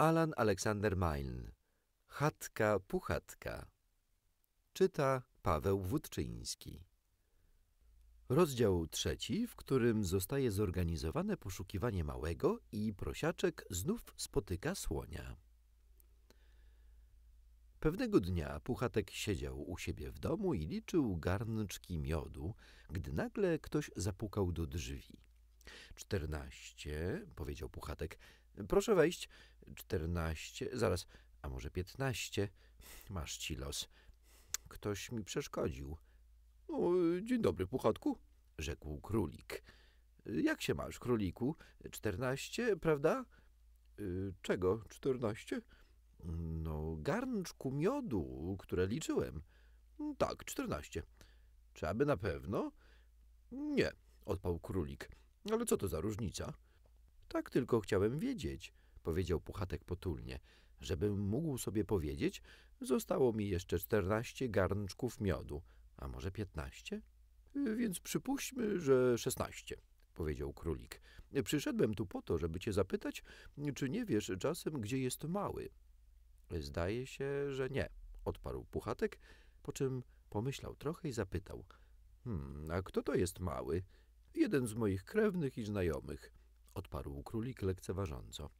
Alan Alexander Milne Chatka Puchatka Czyta Paweł Wódczyński Rozdział trzeci, w którym zostaje zorganizowane poszukiwanie małego i prosiaczek znów spotyka słonia. Pewnego dnia Puchatek siedział u siebie w domu i liczył garnczki miodu, gdy nagle ktoś zapukał do drzwi. Czternaście, powiedział Puchatek. Proszę wejść, czternaście, zaraz, a może piętnaście. Masz ci los. Ktoś mi przeszkodził. dzień dobry, Puchotku, rzekł królik. Jak się masz, króliku? Czternaście, prawda? Y, czego czternaście? No, garnczku miodu, które liczyłem. Tak, czternaście. Czy aby na pewno? Nie, odparł królik. Ale co to za różnica? Tak tylko chciałem wiedzieć powiedział Puchatek potulnie. Żebym mógł sobie powiedzieć, zostało mi jeszcze czternaście garnczków miodu, a może piętnaście? Więc przypuśćmy, że szesnaście powiedział królik. Przyszedłem tu po to, żeby cię zapytać, czy nie wiesz czasem, gdzie jest mały. Zdaje się, że nie, odparł Puchatek, po czym pomyślał trochę i zapytał. Hmm, a kto to jest mały? Jeden z moich krewnych i znajomych, odparł królik lekceważąco.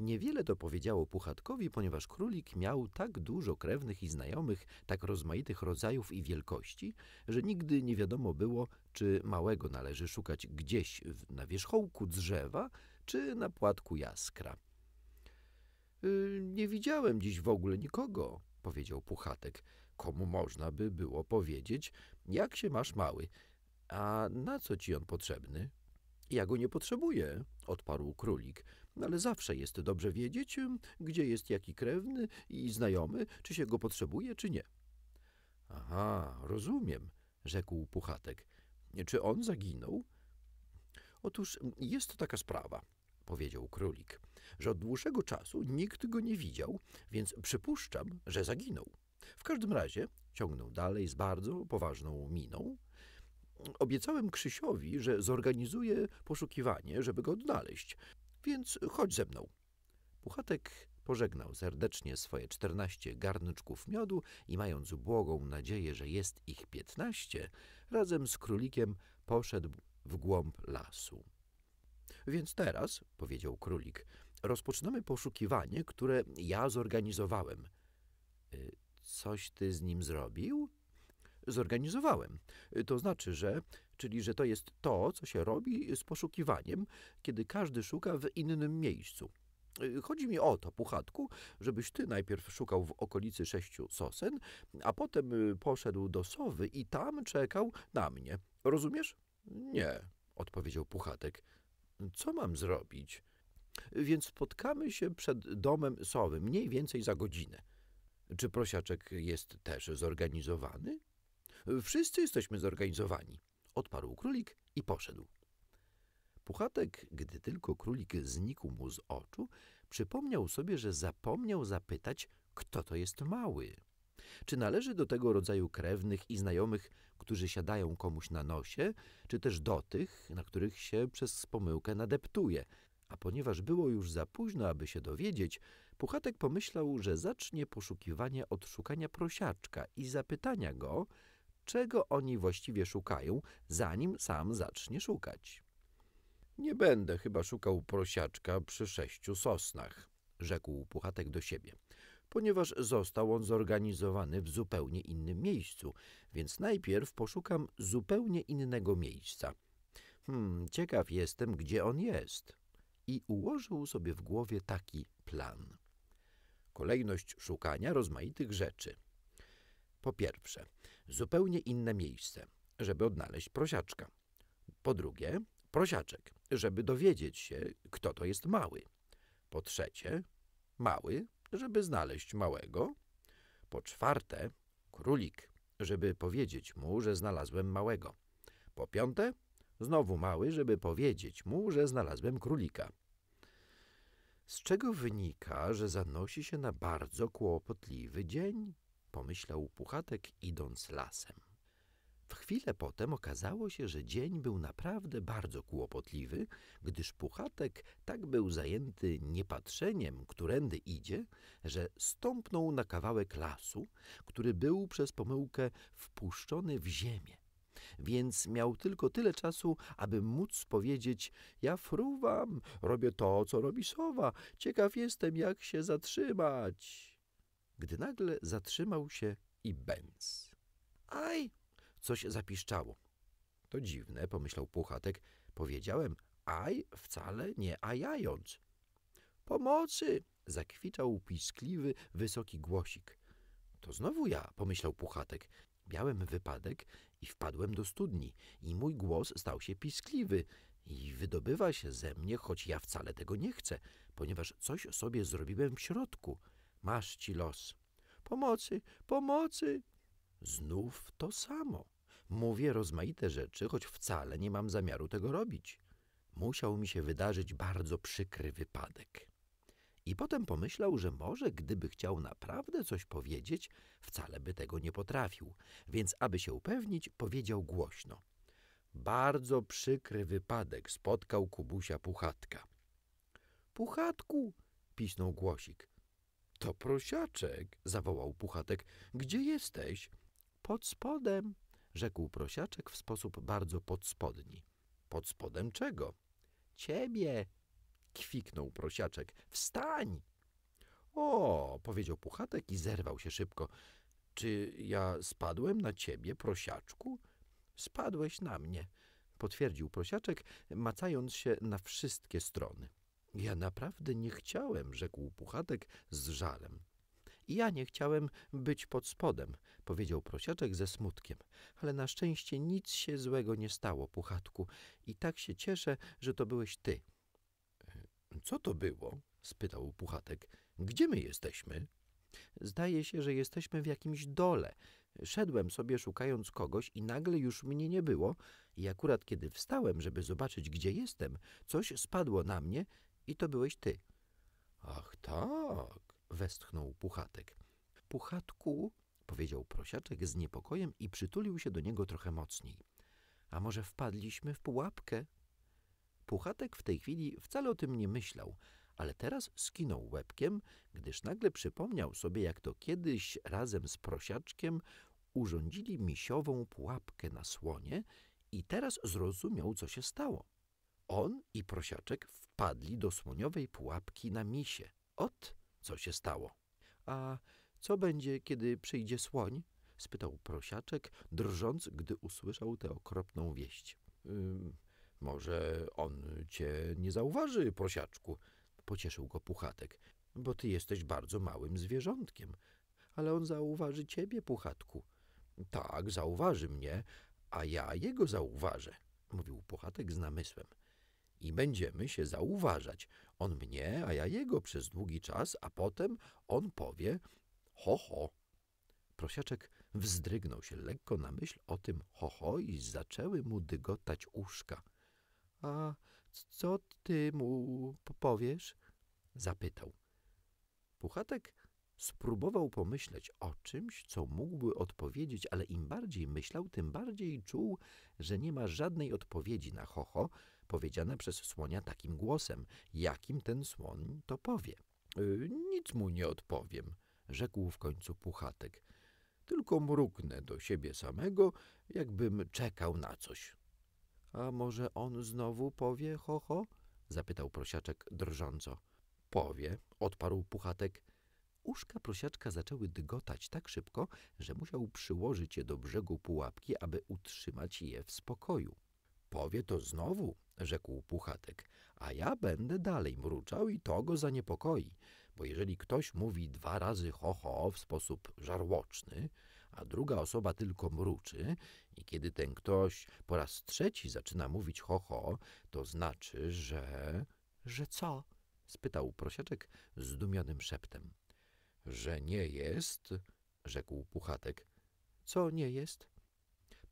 Niewiele to powiedziało Puchatkowi, ponieważ królik miał tak dużo krewnych i znajomych, tak rozmaitych rodzajów i wielkości, że nigdy nie wiadomo było, czy małego należy szukać gdzieś na wierzchołku drzewa, czy na płatku jaskra. Y, nie widziałem dziś w ogóle nikogo, powiedział Puchatek. Komu można by było powiedzieć, jak się masz mały, a na co ci on potrzebny? Ja go nie potrzebuję, odparł królik, ale zawsze jest dobrze wiedzieć, gdzie jest jaki krewny i znajomy, czy się go potrzebuje, czy nie. Aha, rozumiem, rzekł Puchatek. Czy on zaginął? Otóż jest taka sprawa, powiedział królik, że od dłuższego czasu nikt go nie widział, więc przypuszczam, że zaginął. W każdym razie, ciągnął dalej z bardzo poważną miną, Obiecałem Krzysiowi, że zorganizuję poszukiwanie, żeby go odnaleźć, więc chodź ze mną. Puchatek pożegnał serdecznie swoje czternaście garnczków miodu i mając błogą nadzieję, że jest ich piętnaście, razem z królikiem poszedł w głąb lasu. Więc teraz, powiedział królik, rozpoczynamy poszukiwanie, które ja zorganizowałem. Y, coś ty z nim zrobił? zorganizowałem. To znaczy, że, czyli że to jest to, co się robi z poszukiwaniem, kiedy każdy szuka w innym miejscu. Chodzi mi o to, Puchatku, żebyś ty najpierw szukał w okolicy sześciu sosen, a potem y, poszedł do sowy i tam czekał na mnie. Rozumiesz? Nie, odpowiedział Puchatek. Co mam zrobić? Więc spotkamy się przed domem sowy, mniej więcej za godzinę. Czy prosiaczek jest też zorganizowany? Wszyscy jesteśmy zorganizowani. Odparł królik i poszedł. Puchatek, gdy tylko królik znikł mu z oczu, przypomniał sobie, że zapomniał zapytać, kto to jest mały. Czy należy do tego rodzaju krewnych i znajomych, którzy siadają komuś na nosie, czy też do tych, na których się przez pomyłkę nadeptuje? A ponieważ było już za późno, aby się dowiedzieć, Puchatek pomyślał, że zacznie poszukiwanie od szukania prosiaczka i zapytania go, czego oni właściwie szukają, zanim sam zacznie szukać. Nie będę chyba szukał prosiaczka przy sześciu sosnach, rzekł Puchatek do siebie, ponieważ został on zorganizowany w zupełnie innym miejscu, więc najpierw poszukam zupełnie innego miejsca. Hmm, ciekaw jestem, gdzie on jest. I ułożył sobie w głowie taki plan. Kolejność szukania rozmaitych rzeczy – po pierwsze, zupełnie inne miejsce, żeby odnaleźć prosiaczka. Po drugie, prosiaczek, żeby dowiedzieć się, kto to jest mały. Po trzecie, mały, żeby znaleźć małego. Po czwarte, królik, żeby powiedzieć mu, że znalazłem małego. Po piąte, znowu mały, żeby powiedzieć mu, że znalazłem królika. Z czego wynika, że zanosi się na bardzo kłopotliwy dzień? pomyślał Puchatek, idąc lasem. W chwilę potem okazało się, że dzień był naprawdę bardzo kłopotliwy, gdyż Puchatek tak był zajęty niepatrzeniem, którędy idzie, że stąpnął na kawałek lasu, który był przez pomyłkę wpuszczony w ziemię. Więc miał tylko tyle czasu, aby móc powiedzieć: Ja fruwam, robię to, co robi sowa, ciekaw jestem, jak się zatrzymać gdy nagle zatrzymał się i bęc. Aj! Coś zapiszczało. To dziwne, pomyślał Puchatek. Powiedziałem aj wcale nie ajając. Pomocy! Zakwiczał piskliwy, wysoki głosik. To znowu ja, pomyślał Puchatek. Miałem wypadek i wpadłem do studni i mój głos stał się piskliwy i wydobywa się ze mnie, choć ja wcale tego nie chcę, ponieważ coś sobie zrobiłem w środku – masz ci los. Pomocy, pomocy! Znów to samo. Mówię rozmaite rzeczy, choć wcale nie mam zamiaru tego robić. Musiał mi się wydarzyć bardzo przykry wypadek. I potem pomyślał, że może gdyby chciał naprawdę coś powiedzieć, wcale by tego nie potrafił, więc aby się upewnić, powiedział głośno. Bardzo przykry wypadek spotkał Kubusia Puchatka. Puchatku, pisnął głosik. To prosiaczek, zawołał Puchatek. Gdzie jesteś? Pod spodem, rzekł prosiaczek w sposób bardzo podspodni. Pod spodem czego? Ciebie, kwiknął prosiaczek. Wstań! O, powiedział Puchatek i zerwał się szybko. Czy ja spadłem na ciebie, prosiaczku? Spadłeś na mnie, potwierdził prosiaczek, macając się na wszystkie strony. Ja naprawdę nie chciałem, rzekł Puchatek z żalem. Ja nie chciałem być pod spodem, powiedział prosiaczek ze smutkiem, ale na szczęście nic się złego nie stało, Puchatku, i tak się cieszę, że to byłeś ty. E, co to było? spytał Puchatek. Gdzie my jesteśmy? Zdaje się, że jesteśmy w jakimś dole. Szedłem sobie szukając kogoś i nagle już mnie nie było i akurat kiedy wstałem, żeby zobaczyć, gdzie jestem, coś spadło na mnie i to byłeś ty. Ach tak, westchnął Puchatek. Puchatku, powiedział prosiaczek z niepokojem i przytulił się do niego trochę mocniej. A może wpadliśmy w pułapkę? Puchatek w tej chwili wcale o tym nie myślał, ale teraz skinął łebkiem, gdyż nagle przypomniał sobie, jak to kiedyś razem z prosiaczkiem urządzili misiową pułapkę na słonie i teraz zrozumiał, co się stało. On i prosiaczek wpadli do słoniowej pułapki na misie. Ot, co się stało. A co będzie, kiedy przyjdzie słoń? spytał prosiaczek, drżąc, gdy usłyszał tę okropną wieść. Ym, może on cię nie zauważy, prosiaczku, pocieszył go puchatek, bo ty jesteś bardzo małym zwierzątkiem. Ale on zauważy ciebie, puchatku. Tak, zauważy mnie, a ja jego zauważę, mówił puchatek z namysłem i będziemy się zauważać. On mnie, a ja jego przez długi czas, a potem on powie ho, ho. Prosiaczek wzdrygnął się lekko na myśl o tym ho, ho i zaczęły mu dygotać uszka. A co ty mu powiesz? Zapytał. Puchatek spróbował pomyśleć o czymś, co mógłby odpowiedzieć, ale im bardziej myślał, tym bardziej czuł, że nie ma żadnej odpowiedzi na "ho ho" powiedziane przez słonia takim głosem, jakim ten słoń to powie. Y, nic mu nie odpowiem, rzekł w końcu Puchatek. Tylko mruknę do siebie samego, jakbym czekał na coś. A może on znowu powie ho, ho? zapytał prosiaczek drżąco. Powie, odparł Puchatek. Uszka prosiaczka zaczęły dygotać tak szybko, że musiał przyłożyć je do brzegu pułapki, aby utrzymać je w spokoju. Powie to znowu, rzekł Puchatek, a ja będę dalej mruczał i to go zaniepokoi, bo jeżeli ktoś mówi dwa razy ho, ho w sposób żarłoczny, a druga osoba tylko mruczy i kiedy ten ktoś po raz trzeci zaczyna mówić ho, ho, to znaczy, że... Że co? spytał prosiaczek zdumionym szeptem. Że nie jest, rzekł Puchatek. Co nie jest?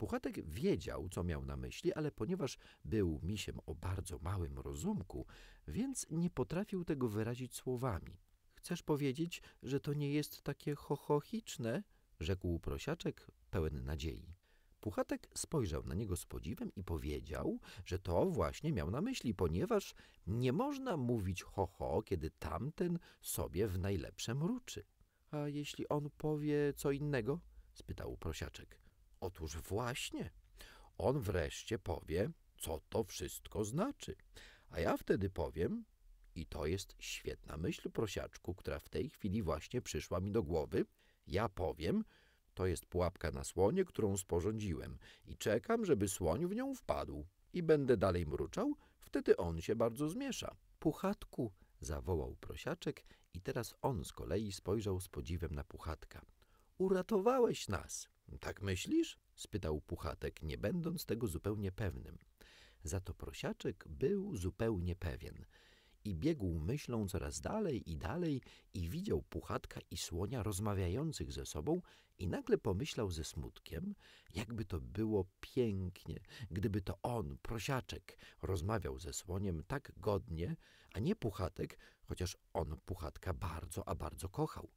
Puchatek wiedział, co miał na myśli, ale ponieważ był misiem o bardzo małym rozumku, więc nie potrafił tego wyrazić słowami. Chcesz powiedzieć, że to nie jest takie chochochiczne? rzekł prosiaczek pełen nadziei. Puchatek spojrzał na niego z podziwem i powiedział, że to właśnie miał na myśli, ponieważ nie można mówić ho-ho, kiedy tamten sobie w najlepsze mruczy. A jeśli on powie co innego? spytał prosiaczek. Otóż właśnie, on wreszcie powie, co to wszystko znaczy. A ja wtedy powiem, i to jest świetna myśl, prosiaczku, która w tej chwili właśnie przyszła mi do głowy, ja powiem, to jest pułapka na słonie, którą sporządziłem i czekam, żeby słoń w nią wpadł. I będę dalej mruczał, wtedy on się bardzo zmiesza. Puchatku, zawołał prosiaczek i teraz on z kolei spojrzał z podziwem na puchatka. Uratowałeś nas! Tak myślisz? spytał Puchatek, nie będąc tego zupełnie pewnym. Za to prosiaczek był zupełnie pewien i biegł myślą coraz dalej i dalej i widział Puchatka i Słonia rozmawiających ze sobą i nagle pomyślał ze smutkiem, jakby to było pięknie, gdyby to on, prosiaczek, rozmawiał ze Słoniem tak godnie, a nie Puchatek, chociaż on Puchatka bardzo, a bardzo kochał.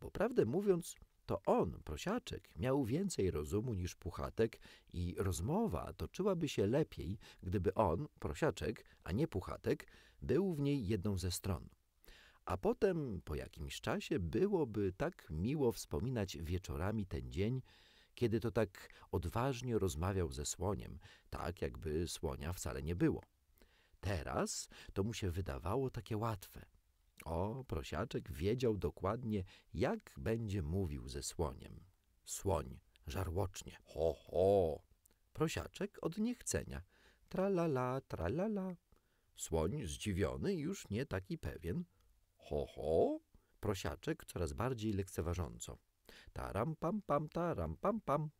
Bo prawdę mówiąc, to on, prosiaczek, miał więcej rozumu niż puchatek i rozmowa toczyłaby się lepiej, gdyby on, prosiaczek, a nie puchatek, był w niej jedną ze stron. A potem, po jakimś czasie, byłoby tak miło wspominać wieczorami ten dzień, kiedy to tak odważnie rozmawiał ze słoniem, tak jakby słonia wcale nie było. Teraz to mu się wydawało takie łatwe – o, prosiaczek wiedział dokładnie, jak będzie mówił ze słoniem. Słoń, żarłocznie, ho, ho. Prosiaczek od niechcenia, tralala, tralala. Słoń zdziwiony i już nie taki pewien, ho, ho. Prosiaczek coraz bardziej lekceważąco, taram, pam, pam, ram pam, pam.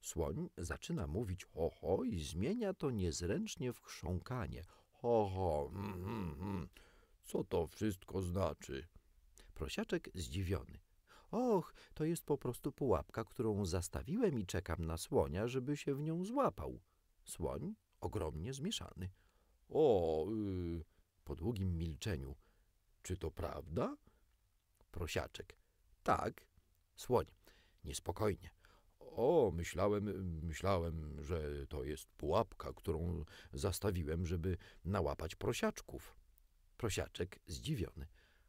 Słoń zaczyna mówić ho, ho i zmienia to niezręcznie w chrząkanie, ho, ho, mm, mm, co to wszystko znaczy? Prosiaczek zdziwiony. Och, to jest po prostu pułapka, którą zastawiłem i czekam na słonia, żeby się w nią złapał. Słoń ogromnie zmieszany. O, yy, po długim milczeniu. Czy to prawda? Prosiaczek. Tak. Słoń. Niespokojnie. O, myślałem, myślałem, że to jest pułapka, którą zastawiłem, żeby nałapać prosiaczków. Prosiaczek zdziwiony.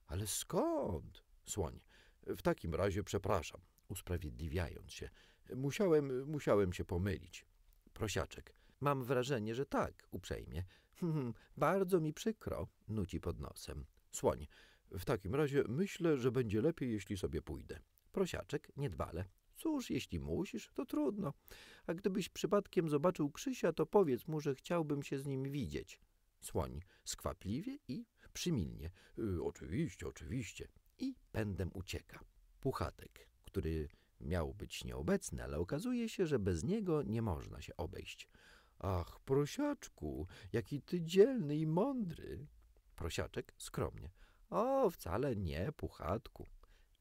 Ale skąd? Słoń. W takim razie przepraszam, usprawiedliwiając się. Musiałem, musiałem się pomylić. Prosiaczek. Mam wrażenie, że tak, uprzejmie. Hmm, bardzo mi przykro, nuci pod nosem. Słoń. W takim razie myślę, że będzie lepiej, jeśli sobie pójdę. Prosiaczek, niedbale. Cóż, jeśli musisz, to trudno. A gdybyś przypadkiem zobaczył Krzysia, to powiedz mu, że chciałbym się z nim widzieć. Słoń skwapliwie i przymilnie. Y, oczywiście, oczywiście. I pędem ucieka. Puchatek, który miał być nieobecny, ale okazuje się, że bez niego nie można się obejść. Ach, prosiaczku, jaki ty dzielny i mądry. Prosiaczek skromnie. O, wcale nie, puchatku.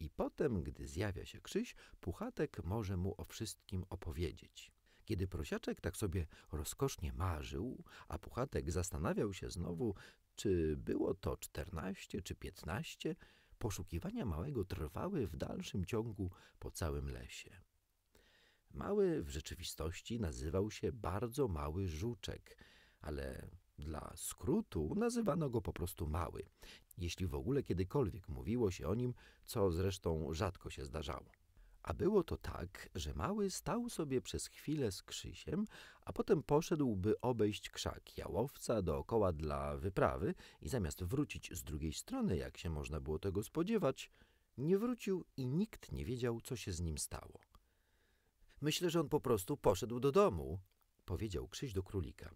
I potem, gdy zjawia się Krzyś, puchatek może mu o wszystkim opowiedzieć. Kiedy prosiaczek tak sobie rozkosznie marzył, a puchatek zastanawiał się znowu, czy było to 14 czy 15, poszukiwania małego trwały w dalszym ciągu po całym lesie. Mały w rzeczywistości nazywał się bardzo mały żuczek, ale dla skrótu nazywano go po prostu mały, jeśli w ogóle kiedykolwiek mówiło się o nim, co zresztą rzadko się zdarzało. A było to tak, że mały stał sobie przez chwilę z Krzysiem, a potem poszedł, by obejść krzak jałowca dookoła dla wyprawy i zamiast wrócić z drugiej strony, jak się można było tego spodziewać, nie wrócił i nikt nie wiedział, co się z nim stało. Myślę, że on po prostu poszedł do domu, powiedział Krzyś do królika.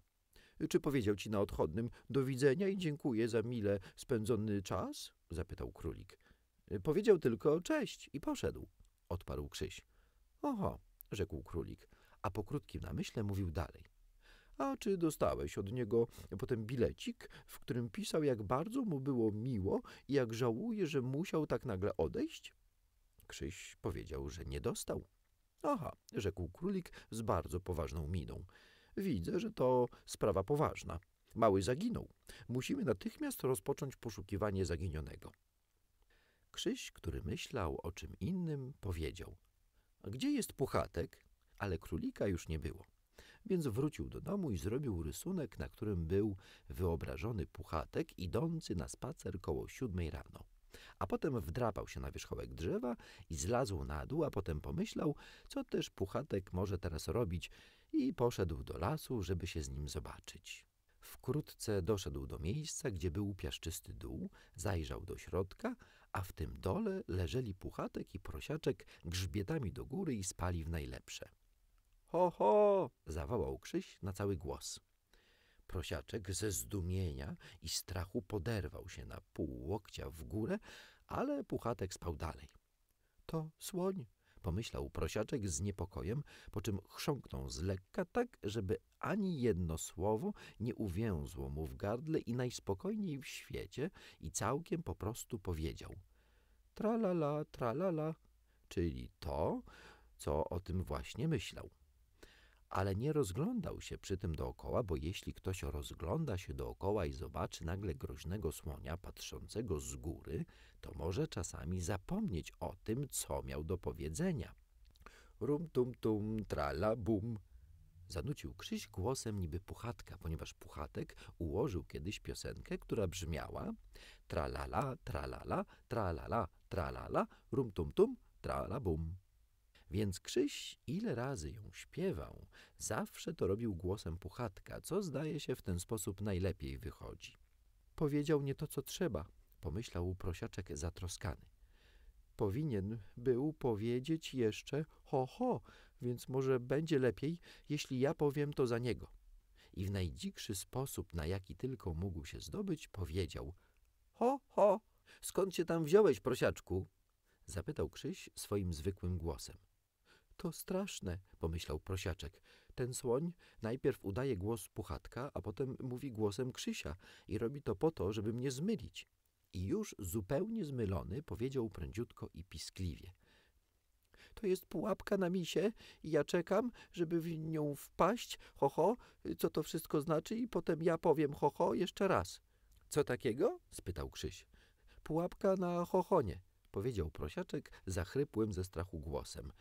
Czy powiedział ci na odchodnym do widzenia i dziękuję za mile spędzony czas? zapytał królik. Powiedział tylko cześć i poszedł odparł Krzyś. Oho, rzekł królik, a po krótkim namyśle mówił dalej. A czy dostałeś od niego potem bilecik, w którym pisał, jak bardzo mu było miło i jak żałuje, że musiał tak nagle odejść? Krzyś powiedział, że nie dostał. Aha, rzekł królik z bardzo poważną miną. Widzę, że to sprawa poważna. Mały zaginął. Musimy natychmiast rozpocząć poszukiwanie zaginionego. Krzyś, który myślał o czym innym, powiedział: Gdzie jest puchatek? Ale królika już nie było. Więc wrócił do domu i zrobił rysunek, na którym był wyobrażony puchatek idący na spacer koło siódmej rano. A potem wdrapał się na wierzchołek drzewa i zlazł na dół, a potem pomyślał, co też puchatek może teraz robić, i poszedł do lasu, żeby się z nim zobaczyć. Wkrótce doszedł do miejsca, gdzie był piaszczysty dół, zajrzał do środka, a w tym dole leżeli Puchatek i Prosiaczek grzbietami do góry i spali w najlepsze. Ho, ho! zawołał Krzyś na cały głos. Prosiaczek ze zdumienia i strachu poderwał się na pół łokcia w górę, ale Puchatek spał dalej. To słoń, pomyślał prosiaczek z niepokojem, po czym chrząknął z lekka tak, żeby ani jedno słowo nie uwięzło mu w gardle i najspokojniej w świecie i całkiem po prostu powiedział tralala, tralala, czyli to, co o tym właśnie myślał ale nie rozglądał się przy tym dookoła, bo jeśli ktoś rozgląda się dookoła i zobaczy nagle groźnego słonia patrzącego z góry, to może czasami zapomnieć o tym, co miał do powiedzenia. Rum tum tum, trala bum. Zanucił Krzyś głosem niby puchatka, ponieważ puchatek ułożył kiedyś piosenkę, która brzmiała tralala, tralala, tralala, tralala, rum tum tum, tralabum. Więc Krzyś, ile razy ją śpiewał, zawsze to robił głosem puchatka, co zdaje się w ten sposób najlepiej wychodzi. Powiedział nie to, co trzeba, pomyślał prosiaczek zatroskany. Powinien był powiedzieć jeszcze ho, ho, więc może będzie lepiej, jeśli ja powiem to za niego. I w najdzikszy sposób, na jaki tylko mógł się zdobyć, powiedział ho, ho, skąd się tam wziąłeś, prosiaczku? Zapytał Krzyś swoim zwykłym głosem. To straszne, pomyślał prosiaczek. Ten słoń najpierw udaje głos puchatka, a potem mówi głosem Krzysia i robi to po to, żeby mnie zmylić. I już zupełnie zmylony powiedział prędziutko i piskliwie. To jest pułapka na misie i ja czekam, żeby w nią wpaść, ho, ho co to wszystko znaczy i potem ja powiem ho, ho jeszcze raz. Co takiego? spytał Krzyś. Pułapka na chochonie, powiedział prosiaczek zachrypłym ze strachu głosem.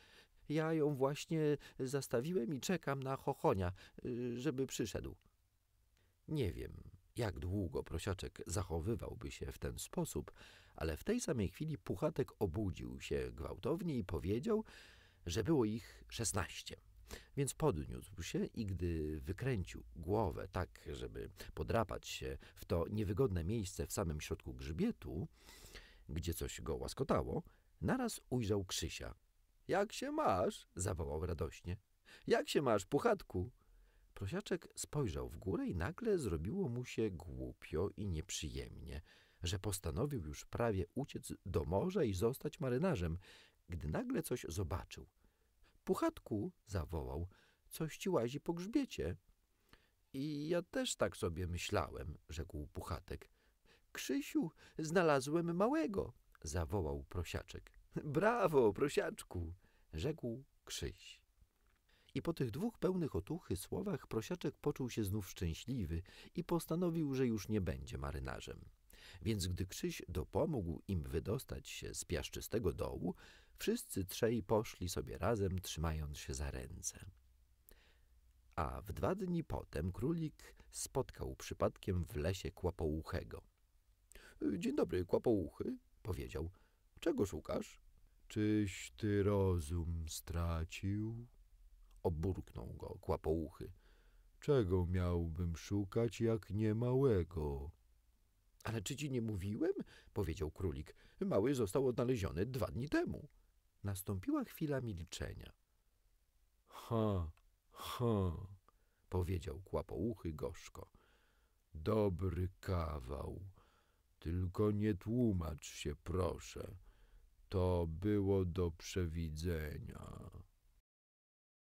Ja ją właśnie zastawiłem i czekam na chochonia, y, żeby przyszedł. Nie wiem, jak długo prosiaczek zachowywałby się w ten sposób, ale w tej samej chwili Puchatek obudził się gwałtownie i powiedział, że było ich szesnaście. Więc podniósł się i gdy wykręcił głowę tak, żeby podrapać się w to niewygodne miejsce w samym środku grzbietu, gdzie coś go łaskotało, naraz ujrzał Krzysia, jak się masz? zawołał radośnie. Jak się masz, puchatku? Prosiaczek spojrzał w górę i nagle zrobiło mu się głupio i nieprzyjemnie, że postanowił już prawie uciec do morza i zostać marynarzem, gdy nagle coś zobaczył. Puchatku, zawołał, coś ci łazi po grzbiecie. I ja też tak sobie myślałem, rzekł Puchatek. Krzysiu, znalazłem małego, zawołał prosiaczek. Brawo, prosiaczku! rzekł Krzyś. I po tych dwóch pełnych otuchy słowach prosiaczek poczuł się znów szczęśliwy i postanowił, że już nie będzie marynarzem. Więc gdy Krzyś dopomógł im wydostać się z piaszczystego dołu, wszyscy trzej poszli sobie razem, trzymając się za ręce. A w dwa dni potem królik spotkał przypadkiem w lesie Kłapouchego. — Dzień dobry, Kłapouchy — powiedział. Czego szukasz? Czyś ty rozum stracił? Oburknął go kłapouchy. Czego miałbym szukać, jak nie małego? Ale czy ci nie mówiłem? powiedział królik. Mały został odnaleziony dwa dni temu. Nastąpiła chwila milczenia. Ha, ha, powiedział kłapouchy gorzko. Dobry kawał, tylko nie tłumacz się, proszę. To było do przewidzenia.